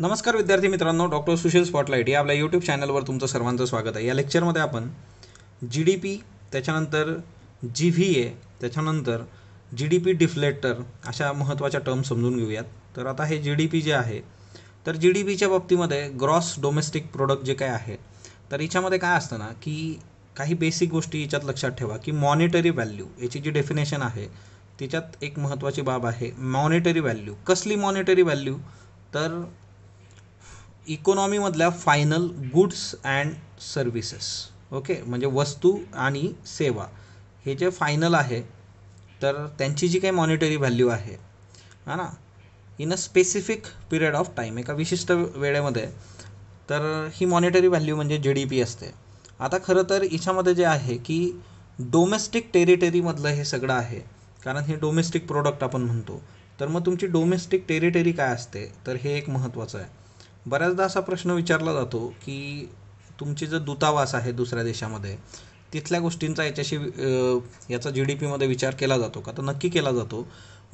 नमस्कार विद्यार्थी मित्रांनो डॉक्टर सुशील स्पॉटलाईट या आपल्या यूट्यूब चॅनलवर तुमचं सर्वांचं स्वागत आहे या लेक्चरमध्ये आपण जी डी पी त्याच्यानंतर जी व्ही ए त्याच्यानंतर जी डी पी डिफ्लेटर अशा महत्त्वाच्या टर्म समजून घेऊयात तर आता हे जी डी पी जे आहे तर जी डी पीच्या बाबतीमध्ये ग्रॉस डोमेस्टिक प्रोडक्ट जे काय आहे तर याच्यामध्ये काय असतं ना की काही बेसिक गोष्टी याच्यात लक्षात ठेवा की मॉनिटरी व्हॅल्यू याची जी डेफिनेशन आहे तिच्यात एक महत्त्वाची बाब आहे मॉनिटरी व्हॅल्यू कसली मॉनिटरी व्हॅल्यू तर इकॉनॉमीमधल्या final goods and services okay म्हणजे वस्तू आणि सेवा हे जे फायनल आहे तर त्यांची जी काही मॉनिटरी व्हॅल्यू आहे हा ना in a specific period of time एका विशिष्ट वेळेमध्ये तर ही मॉनिटरी व्हॅल्यू म्हणजे जे डी पी असते आता खरं तर हिच्यामध्ये जे आहे की डोमेस्टिक टेरिटरीमधलं हे सगळं आहे कारण हे डोमेस्टिक प्रोडक्ट आपण म्हणतो तर मग तुमची डोमेस्टिक टेरिटरी काय असते तर हे एक महत्त्वाचं आहे बऱ्याचदा असा प्रश्न विचारला जातो की तुमची जो दूतावास आहे दुसऱ्या देशामध्ये तिथल्या गोष्टींचा याच्याशी याचा जी डी पीमध्ये विचार केला जातो का तर नक्की केला जातो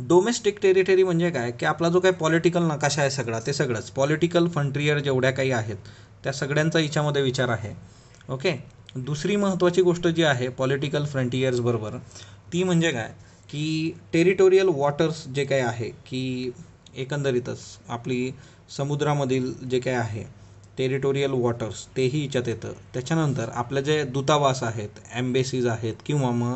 डोमेस्टिक टेरिटरी म्हणजे काय की आपला जो काही पॉलिटिकल नकाशा आहे सगळा ते सगळंच पॉलिटिकल फ्रंटियर जेवढ्या काही आहेत त्या सगळ्यांचा याच्यामध्ये विचार आहे ओके दुसरी महत्त्वाची गोष्ट जी आहे पॉलिटिकल फ्रंटियर्सबरोबर ती म्हणजे काय की टेरिटोरियल वॉटर्स जे काही आहे की एकंदरीतच आपली समुद्रामधील जे काय आहे टेरिटोरियल वॉटर्स तेही याच्यात येतं त्याच्यानंतर आपले जे दूतावास आहेत ॲम्बेसीज आहेत किंवा मग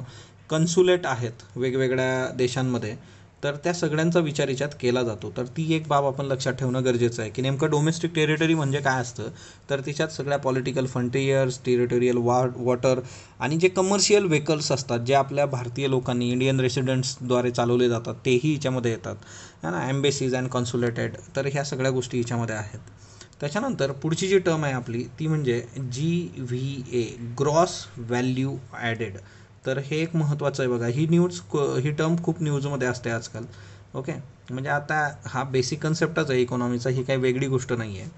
कन्सुलेट आहेत वेगवेगळ्या देशांमध्ये तर त्या सगळ्यांचा विचार याच्यात केला जातो तर ती एक बाब आपण लक्षात ठेवणं गरजेचं आहे की नेमकं डोमेस्टिक टेरिटरी म्हणजे काय असतं तर तिच्यात सगळ्या पॉलिटिकल फ्रंटियर्स टेरिटोरियल वॉ वॉटर आणि जे कमर्शियल व्हेकल्स असतात जे आपल्या भारतीय लोकांनी इंडियन रेसिडेंट्सद्वारे चालवले जातात तेही याच्यामध्ये येतात है ना ॲम्बेसीज अँड कॉन्सुलेटेड तर ह्या सगळ्या गोष्टी याच्यामध्ये आहेत त्याच्यानंतर पुढची जी टर्म आहे आपली ती म्हणजे G V A gross value added तर हे एक महत्त्वाचं आहे बघा ही न्यूज ही टर्म खूप न्यूजमध्ये असते आजकाल ओके म्हणजे आता हा बेसिक कन्सेप्टच आहे इकॉनॉमीचा ही काही वेगळी गोष्ट नाही आहे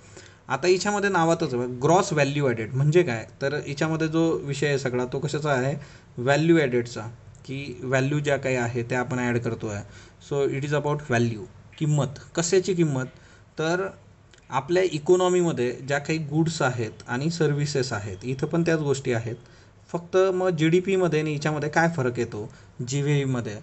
आता हिच्यामध्ये नावातच ग्रॉस व्हॅल्यू ॲडेड म्हणजे काय तर हिच्यामध्ये जो विषय आहे सगळा तो कशाचा आहे व्हॅल्यू ॲडेडचा की व्हॅल्यू ज्या काही आहे त्या आपण ॲड करतो आहे so it is about value किंमत कशाची किंमत तर आपल्या इकॉनॉमीमध्ये ज्या काही गुड्स आहेत आणि सर्व्हिसेस आहेत इथं पण त्याच गोष्टी आहेत फक्त मग जी डी पीमध्ये आणि याच्यामध्ये काय फरक येतो जी व्ही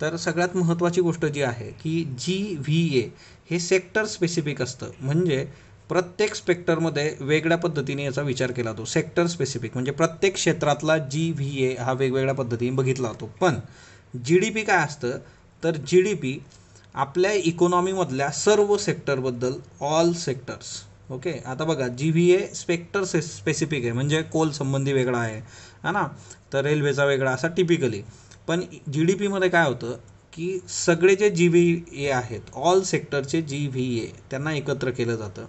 तर सगळ्यात महत्त्वाची गोष्ट जी आहे की जी व्ही ए हे सेक्टर स्पेसिफिक असतं म्हणजे प्रत्येक स्पेक्टरमध्ये वेगळ्या पद्धतीने याचा विचार केला जातो सेक्टर स्पेसिफिक म्हणजे प्रत्येक क्षेत्रातला जी व्ही ए हा वेगवेगळ्या पद्धतीने बघितला जातो पण जी डी पी काय असतं तर जी डी पी आपल्या इकॉनॉमीमधल्या सर्व सेक्टरबद्दल ऑल सेक्टर्स ओके आता बघा जी व्ही ए स्पेक्टर से स्पेसिफिक आहे म्हणजे कोल संबंधी वेगळा आहे हा ना तर रेल्वेचा वेगळा असा टिपिकली पण जी डी पीमध्ये काय होतं की सगळे जे जी व्ही ए आहेत ऑल सेक्टरचे जी व्ही ए त्यांना एकत्र केलं जातं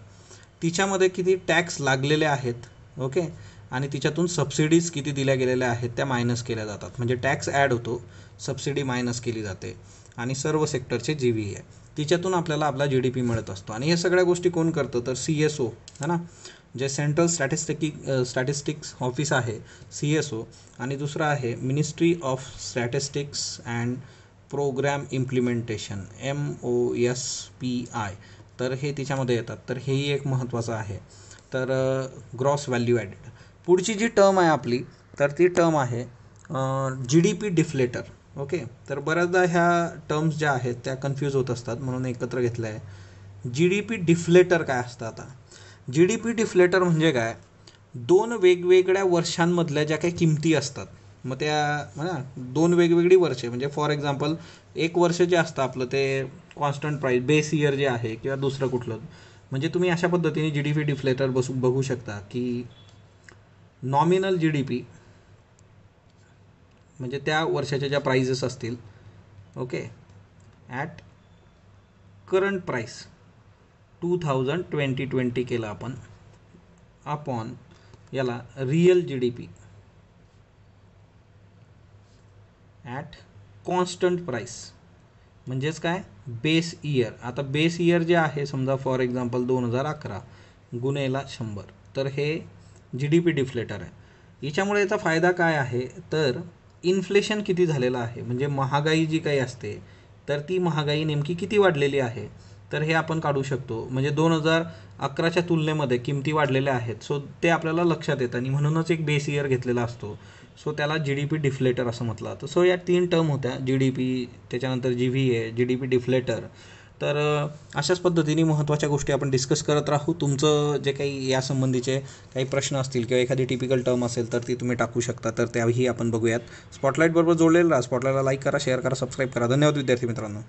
तिच्यामध्ये किती टॅक्स लागलेले आहेत ओके आणि तिच्यातून सबसिडीज किती दिल्या गेलेल्या आहेत त्या मायनस केल्या जातात म्हणजे टॅक्स ॲड होतो सबसिडी मायनस केली जाते आणि सर्व सेक्टरचे जी व्ही ए तिच्यातून आपल्याला आपला जी डी पी मिळत असतो आणि या सगळ्या गोष्टी कोण करतं तर सी एस ओ है ना जे central statistic statistics office C S O ओ आणि दुसरं आहे ministry of statistics and programme implementation M O S P I तर हे तिच्यामध्ये येतात तर हेही एक महत्त्वाचं आहे तर ग्रॉस व्हॅल्यू ॲडेड पुढची जी टर्म आहे आपली तर ती टर्म आहे G D P deflator okay तर बऱ्याचदा ह्या टर्म्स ज्या आहेत त्या कन्फ्यूज होत असतात म्हणून एकत्र घेतलं आहे जी डी पी डिफ्लेटर काय असतं आता जी डी पी डिफ्लेटर म्हणजे काय दोन वेगवेगळ्या वर्षांमधल्या ज्या काही किमती असतात मग त्या ना दोन वेगवेगळी वर्षे म्हणजे फॉर एक्झाम्पल एक वर्ष जे असतं आपलं ते कॉन्स्टंट प्राईस बेस इयर जे आहे किंवा दुसरं कुठलं म्हणजे तुम्ही अशा पद्धतीने जी डी पी डिफ्लेटर बसू बघू शकता की नॉमिनल जी डी पी म्हणजे त्या वर्षाच्या ज्या प्राइजेस असतील okay at current price two thousand twenty twenty केलं आपण आपण याला real G D P at constant price म्हणजेच काय बेस इयर आता बेस इयर जे आहे समजा फॉर एक्झाम्पल दोन हजार अकरा गुन्हेला शंभर तर हे जी डी पी डिफ्लेटर आहे याच्यामुळे याचा फायदा काय आहे तर इन्फ्लेशन किती झालेलं आहे म्हणजे महागाई जी काही असते तर ती महागाई नेमकी किती वाढलेली आहे तर हे आपण काढू शकतो म्हणजे दोन हजार अकराच्या तुलनेमध्ये किमती वाढलेल्या आहेत सो ते आपल्याला लक्षात येतं आणि म्हणूनच एक बेस इयर घेतलेला असतो सो त्याला जी डी पी डिफ्लेटर असं म्हटलं तर सो या तीन टर्म होत्या जी डी पी त्याच्यानंतर G V A G D P deflator तर अशाच पद्धतीने महत्त्वाच्या गोष्टी आपण डिस्कस करत राहू तुमचं जे काही यासंबंधीचे काही प्रश्न असतील किंवा एखादी टिपिकल टर्म असेल तर ती तुम्ही टाकू शकता तर त्याही आपण बघूयात स्पॉटलाईटबरोबर जोडलेलं राहा स्पॉटलाईटला लाईक करा शेअर करा सबस्क्राईब करा धन्यवाद विद्यार्थी मित्रांनो